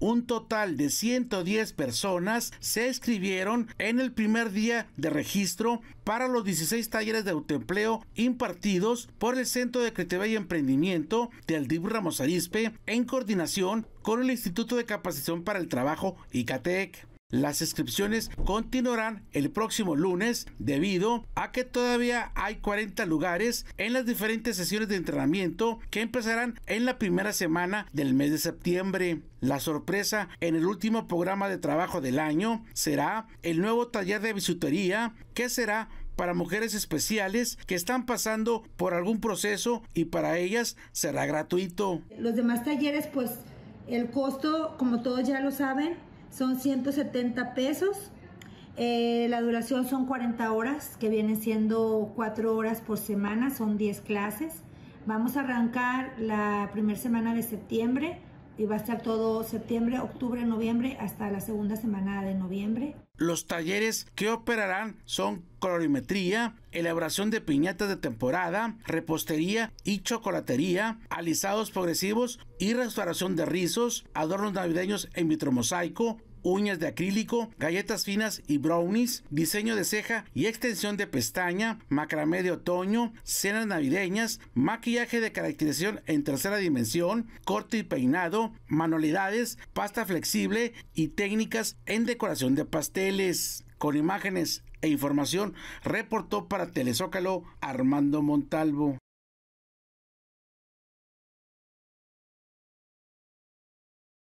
Un total de 110 personas se inscribieron en el primer día de registro para los 16 talleres de autoempleo impartidos por el Centro de Creatividad y Emprendimiento de DIB Ramos Arizpe, en coordinación con el Instituto de Capacitación para el Trabajo ICATEC. Las inscripciones continuarán el próximo lunes debido a que todavía hay 40 lugares en las diferentes sesiones de entrenamiento que empezarán en la primera semana del mes de septiembre. La sorpresa en el último programa de trabajo del año será el nuevo taller de bisutería que será para mujeres especiales que están pasando por algún proceso y para ellas será gratuito. Los demás talleres pues el costo como todos ya lo saben son 170 pesos. Eh, la duración son 40 horas, que vienen siendo 4 horas por semana, son 10 clases. Vamos a arrancar la primera semana de septiembre y va a estar todo septiembre, octubre, noviembre hasta la segunda semana de noviembre. Los talleres que operarán son colorimetría, elaboración de piñatas de temporada, repostería y chocolatería, alisados progresivos y restauración de rizos, adornos navideños en vitromosaico, uñas de acrílico, galletas finas y brownies, diseño de ceja y extensión de pestaña, macramé de otoño, cenas navideñas, maquillaje de caracterización en tercera dimensión, corte y peinado, manualidades, pasta flexible y técnicas en decoración de pasteles. Con imágenes e información, reportó para Telezócalo Armando Montalvo.